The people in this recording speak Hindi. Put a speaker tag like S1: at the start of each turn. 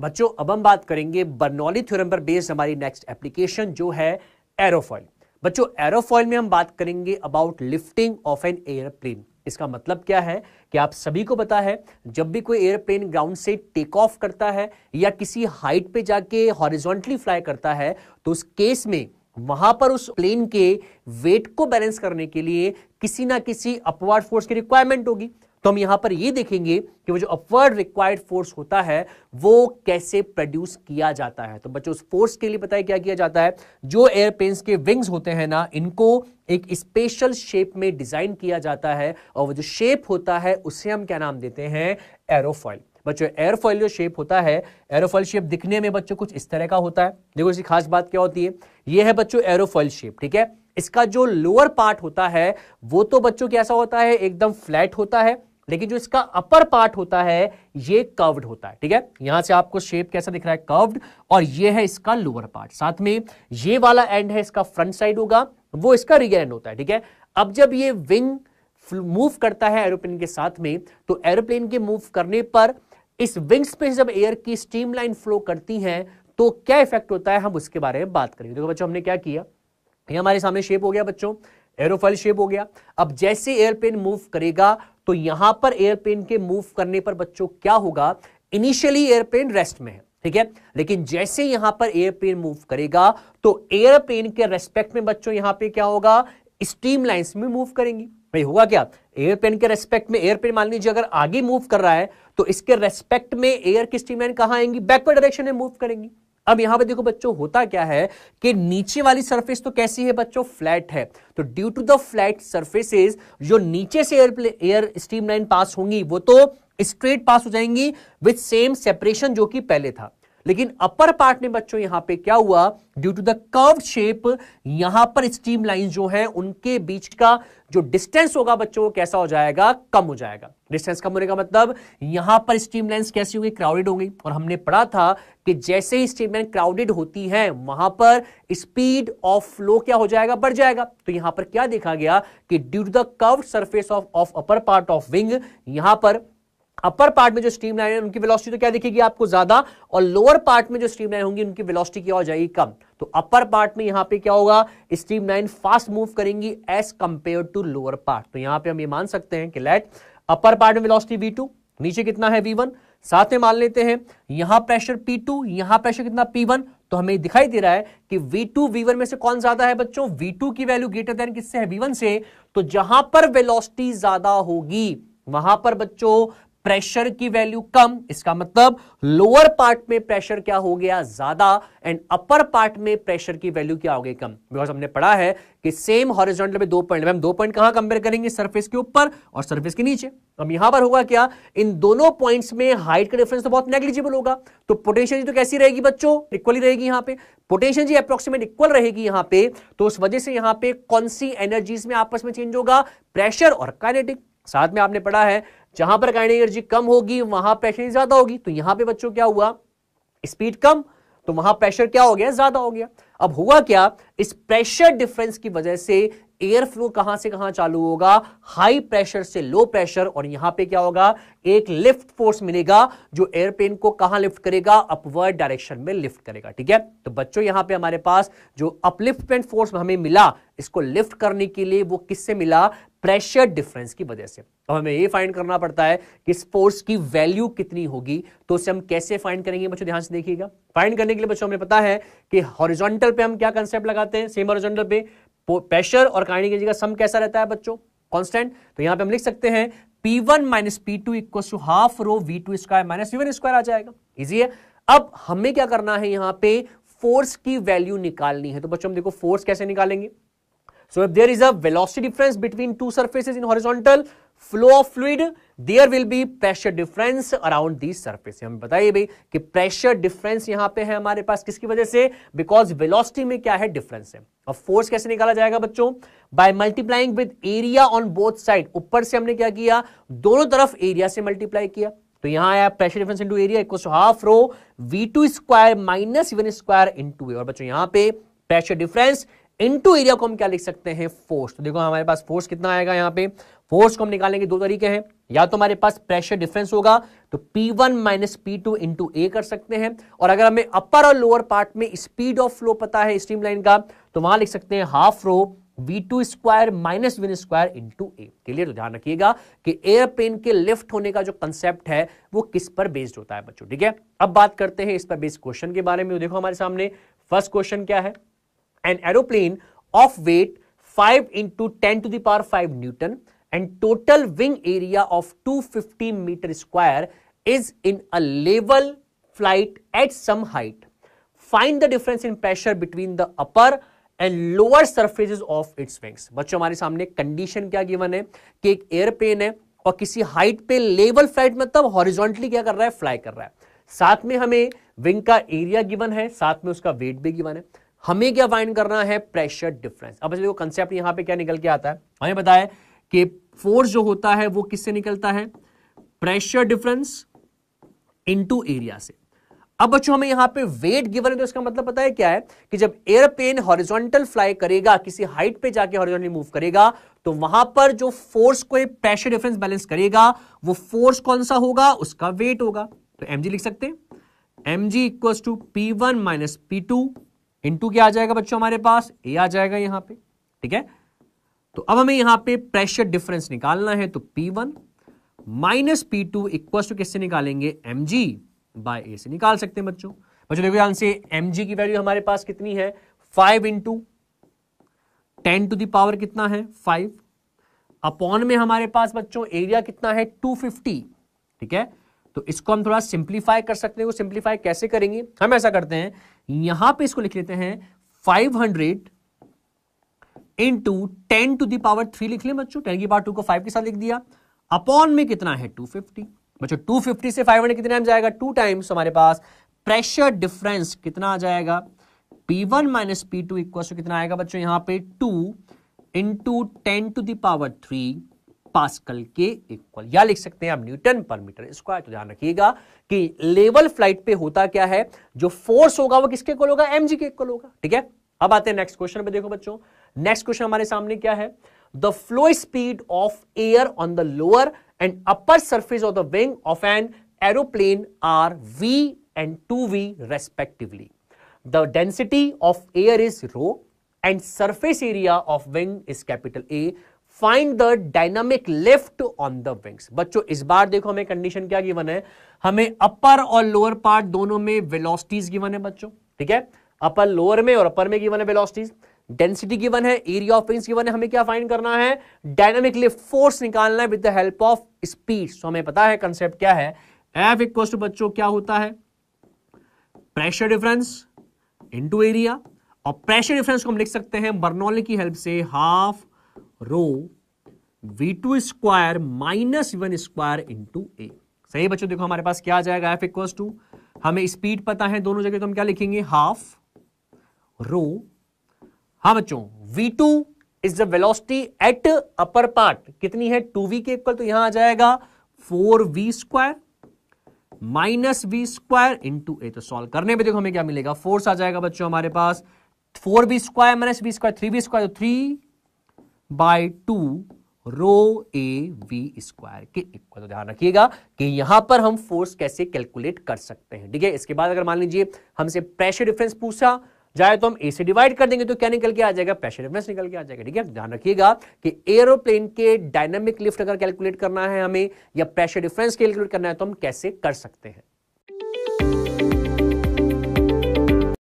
S1: बच्चों अब हम बात करेंगे बर्नौली थ्योरम पर बेस्ड हमारी नेक्स्ट एप्लीकेशन जो है एरोफॉइल बच्चों एरोफॉइल में हम बात करेंगे about lifting of an aeroplane इसका मतलब क्या है कि आप सभी को पता है जब भी कोई एयरप्लेन ग्राउंड से टेक ऑफ करता है या किसी हाइट पे जाके हॉरिजॉन्टली फ्लाई करता है तो उस केस में वहां पर उस प्लेन के वेट को बैलेंस करने के लिए किसी ना किसी अपवर्ड फोर्स की रिक्वायरमेंट होगी तो हम यहां पर ये देखेंगे कि वो जो अपवर्ड रिक्वायर्ड फोर्स होता है वो कैसे प्रोड्यूस किया जाता है तो बच्चों उस फोर्स के लिए है क्या किया जाता है जो एयरप्लेन के विंग्स होते हैं ना इनको एक स्पेशल शेप में डिजाइन किया जाता है और वो जो शेप होता है उसे हम क्या नाम देते हैं एरोफॉइल बच्चों एयरफॉइल जो शेप होता है एरोफॉइल शेप दिखने में बच्चों कुछ इस तरह का होता है देखो इसकी खास बात क्या होती है ये है बच्चों एरोफॉइल शेप ठीक है इसका जो लोअर पार्ट होता है वो तो बच्चों कैसा होता है एकदम फ्लैट होता है लेकिन जो इसका अपर पार्ट होता है ये कर्व्ड होता है ठीक है यहां से आपको शेप कैसा दिख रहा है कर्व्ड और ये है इसका लोअर पार्ट साथ में ये वाला एंड है इसका फ्रंट साइड होगा वो इसका रियर एंड होता है ठीक है अब जब ये विंग मूव करता है एरोप्लेन के साथ में तो एरोप्लेन के मूव करने पर इस विंग्स पे जब एयर की स्टीमलाइन फ्लो करती है तो क्या इफेक्ट होता है हम उसके बारे में बात करेंगे देखो तो बच्चों हमने क्या किया ये हमारे सामने शेप हो गया बच्चों एरोफाइल शेप हो गया अब जैसे एयरप्लेन मूव करेगा तो यहां पर एयरप्लेन के मूव करने पर बच्चों क्या होगा इनिशियली एयरप्लेन रेस्ट में है ठीक है लेकिन जैसे यहां पर एयरप्लेन मूव करेगा तो एयरप्लेन के रेस्पेक्ट में बच्चों यहां पे क्या होगा स्टीम लाइन्स में मूव करेंगी भाई होगा क्या एयरप्लेन के रेस्पेक्ट में एयरप्लेन मान लीजिए अगर आगे मूव कर रहा है तो इसके रेस्पेक्ट में एयर की स्टीम लाइन कहां आएंगी बैकवर्ड डायरेक्शन में मूव करेंगी अब यहां पे देखो बच्चों होता क्या है कि नीचे वाली सरफेस तो कैसी है बच्चों फ्लैट है तो due to the flat surfaces जो नीचे से air air steam line pass होंगी वो तो स्ट्रेट पास हो जाएंगी विथ सेम सेपरेशन जो कि पहले था लेकिन अपर पार्ट में बच्चों यहां पे क्या हुआ due to the curve shape यहां पर स्टीम लाइन जो है उनके बीच का जो डिस्टेंस होगा बच्चों वो कैसा हो जाएगा कम हो जाएगा डिस्टेंस कम होने का मतलब यहां पर स्टीम लाइन कैसी होगी क्राउडेड होंगी और हमने पढ़ा था कि जैसे ही स्टीम लाइन क्राउडेड होती है वहां पर स्पीड ऑफ फ्लो क्या हो जाएगा बढ़ जाएगा तो यहां पर क्या देखा गया कि due to the curve surface of of upper part of wing यहां पर अपर पार्ट में जो स्ट्रीम लाइन है उनकी वेलोसिटी तो क्या दिखेगी आपको ज्यादा और लोअर पार्ट में जो स्ट्रीम लाइन होंगी उनकी वेलोसिटी क्या हो जाएगी कम तो अपर पार्ट में यहां पे क्या होगा स्ट्रीम लाइन फास्ट मूव करेंगी as compare to lower part तो यहां पे हम ये मान सकते हैं कि लेट अपर पार्ट में वेलोसिटी वी नीचे कितना है वी साथ में मान लेते हैं यहां प्रेशर पी टू यहां प्रेशर कितना पी वन तो हमें दिखाई दे रहा है कि V2 V1 में से कौन ज्यादा है बच्चों V2 की वैल्यू ग्रेटर देन किससे है V1 से तो जहां पर वेलोसिटी ज्यादा होगी वहां पर बच्चों प्रेशर की वैल्यू कम इसका मतलब लोअर पार्ट में प्रेशर क्या हो गया ज्यादा एंड अपर पार्ट में प्रेशर की वैल्यू क्या हो गई कम बिकॉज हमने पढ़ा है कि सेम हॉरिजॉन्टल में दो पॉइंट हम दो पॉइंट कहां कंपेयर करेंगे सरफेस के ऊपर और सरफेस के नीचे हम तो यहां पर होगा क्या इन दोनों पॉइंट्स में हाइट का डिफरेंस तो बहुत नेग्लिजिबल होगा तो पोटेंशियल तो कैसी रहेगी बच्चों इक्वली रहेगी यहां पे पोटेंशियल जी अप्रोक्सीमेट इक्वल रहेगी यहां पे तो उस वजह से यहां पे कौन सी एनर्जीज में आपस में चेंज होगा प्रेशर और काइनेटिक साथ में आपने पढ़ा है जहां पर काइनेटिक एनर्जी कम होगी वहां प्रेशर ज्यादा होगी तो यहां पे बच्चों क्या हुआ स्पीड कम तो वहां प्रेशर क्या हो गया ज्यादा हो गया अब हुआ क्या इस प्रेशर डिफरेंस की वजह से एयर फ्लो कहां से कहां चालू होगा हाई प्रेशर से लो प्रेशर और यहां पे क्या होगा एक लिफ्ट फोर्स मिलेगा जो एयरप्लेन को कहां लिफ्ट करेगा अपवर्ड डायरेक्शन में लिफ्ट करेगा ठीक है तो बच्चों यहां पे हमारे पास जो अपलिफ्टमेंट फोर्स हमें मिला इसको लिफ्ट करने के लिए वो किससे मिला प्रेशर डिफरेंस की वजह से तो हमें ये फाइंड करना पड़ता है कि इस फोर्स की वैल्यू कितनी होगी तो उसे हम कैसे फाइंड करेंगे बच्चों ध्यान से देखिएगा फाइंड करने के लिए बच्चों हमें पता है कि हॉरिजॉन्टल पे हम क्या कंसेप्ट लगाते हैं सेम हॉरिजॉन्टल पे प्रेशर और काइनेटिक एनर्जी का सम कैसा रहता है बच्चों कांस्टेंट तो यहां पे हम लिख सकते हैं P1 one minus p two equal to half rho v two square minus v square आ जाएगा इजी है अब हमें क्या करना है यहां पे फोर्स की वैल्यू निकालनी है तो बच्चों हम देखो फोर्स कैसे निकालेंगे so if there is a velocity difference between two surfaces in horizontal flow of fluid there will be pressure difference around the surface हमें बताइए भाई कि प्रेशर डिफरेंस यहां पे है हमारे पास किसकी वजह से बिकॉज वेलोसिटी में क्या है डिफरेंस है और फोर्स कैसे निकाला जाएगा बच्चों by multiplying with area on both side ऊपर से हमने क्या किया दोनों तरफ एरिया से मल्टीप्लाई किया तो यहां आया pressure difference into area equal to half rho v two square minus one square into A और बच्चों यहां पे प्रेशर डिफरेंस इनटू एरिया को हम क्या लिख सकते हैं फोर्स तो देखो हमारे पास फोर्स कितना आएगा यहाँ पे फोर्स को हम निकालेंगे दो तरीके हैं या तो हमारे पास प्रेशर डिफरेंस होगा तो P1 one minus p two into A कर सकते हैं और अगर हमें अपर और लोअर पार्ट में स्पीड ऑफ फ्लो पता है स्ट्रीम लाइन का तो वहां लिख सकते हैं half rho v two square minus one square into A clear तो ध्यान रखिएगा कि एयरप्लेन के लिफ्ट होने का जो कंसेप्ट है वो किस पर बेस्ड होता है बच्चों ठीक है अब बात करते हैं इस पर बेस्ड क्वेश्चन के बारे में देखो हमारे सामने फर्स्ट क्वेश्चन क्या है an aeroplane of weight 5 into 10 to the power 5 Newton and total wing area of 250 meter square is in a level flight at some height. Find the difference in pressure between the upper and lower surfaces of its wings बच्चों हमारे सामने कंडीशन क्या गिवन है कि एक एयरप्लेन है और किसी हाइट पे लेवल फ्लाइट मतलब हॉरिजॉन्टली क्या कर रहा है फ्लाई कर रहा है साथ में हमें विंग का एरिया गिवन है साथ में उसका वेट भी गिवन है हमें क्या फाइंड करना है प्रेशर डिफरेंस अब देखो कंसेप्ट यहां पे क्या निकल के आता है हमें बताया कि फोर्स जो होता है वो किससे निकलता है प्रेशर डिफरेंस इनटू एरिया से अब बच्चों हमें यहां पे वेट गिवन है तो इसका मतलब पता है क्या है कि जब एयरप्लेन हॉरिजॉन्टल फ्लाई करेगा किसी हाइट पे जाके हॉरिजॉन्टली मूव करेगा तो वहां पर जो फोर्स को प्रेशर डिफरेंस बैलेंस करेगा वो फोर्स कौन सा होगा उसका वेट होगा तो एम लिख सकते हैं M G equals to p one minus p two into क्या आ जाएगा बच्चों हमारे पास ए आ जाएगा यहां पे ठीक है तो अब हमें यहां पे प्रेशर डिफरेंस निकालना है तो p one minus p two equal to किससे निकालेंगे एम जी बाय ए से निकाल सकते हैं बच्चों बच्चों देखो ध्यान से एम जी की वैल्यू हमारे पास कितनी है five into ten to the power कितना है फाइव अपॉन में हमारे पास बच्चों एरिया कितना है टू फिफ्टी ठीक है तो इसको हम थोड़ा सिंप्लीफाई कर सकते हैं वो सिंप्लीफाई कैसे करेंगे हम ऐसा करते हैं यहां पे इसको लिख लेते हैं 500 hundred into ten to the power three लिख लें बच्चों टेन की पावर टू को फाइव के साथ लिख दिया अपॉन में कितना है टू फिफ्टी बच्चों टू फिफ्टी से फाइव हंड्रेड कितने टाइम जाएगा टू टाइम्स हमारे पास प्रेशर डिफरेंस कितना आ जाएगा p one minus p two equal कितना आएगा बच्चों यहां पे two into ten to the power three pascal के इक्वल या लिख सकते हैं आप न्यूटन पर मीटर स्क्वायर तो ध्यान रखिएगा कि लेवल फ्लाइट पे होता क्या है जो फोर्स होगा वो किसके इक्वल होगा एम के इक्वल होगा ठीक है अब आते हैं नेक्स्ट क्वेश्चन पे देखो बच्चों नेक्स्ट क्वेश्चन हमारे सामने क्या है the flow speed of air on the lower and upper surface of the wing of an aeroplane are v and two v respectively the density of air is rho and surface area of wing is capital A find the dynamic lift on the wings बच्चों इस बार देखो हमें कंडीशन क्या गिवन है हमें अपर और लोअर पार्ट दोनों में वेलोसिटीज गिवन है बच्चों ठीक है अपर लोअर में और अपर में गिवन है वेलोसिटीज डेंसिटी गिवन है एरिया ऑफ विंग्स गिवन है हमें क्या फाइंड करना है डायनामिक लिफ्ट फोर्स निकालना है with the help of speed so हमें पता है कंसेप्ट क्या है एफ इक्वल टू बच्चों क्या होता है प्रेशर डिफरेंस इनटू एरिया और प्रेशर डिफरेंस को हम लिख सकते हैं बर्नौली की हेल्प से half rho v two square minus one square into A सही बच्चों देखो हमारे पास क्या आ जाएगा एफ इक्वल्स टू हमें स्पीड पता है दोनों जगह तो हम क्या लिखेंगे हाफ रो हा बच्चों v two is the velocity at upper part कितनी है टू वी के इक्वल तो यहां आ जाएगा four v square minus v square into A तो सॉल्व करने पर देखो हमें क्या मिलेगा फोर्स आ जाएगा बच्चों हमारे पास four b square minus b square three b square three by two rho A v square के इक्वल तो ध्यान रखिएगा कि यहां पर हम फोर्स कैसे कैलकुलेट कर सकते हैं ठीक है इसके बाद अगर मान लीजिए हमसे प्रेशर डिफरेंस पूछा जाए तो हम ए से डिवाइड कर देंगे तो क्या निकल के आ जाएगा प्रेशर डिफरेंस निकल के आ जाएगा ठीक है ध्यान रखिएगा कि एरोप्लेन के डायनामिक लिफ्ट अगर कैलकुलेट करना है हमें या प्रेशर डिफरेंस कैलकुलेट करना है तो हम कैसे कर सकते हैं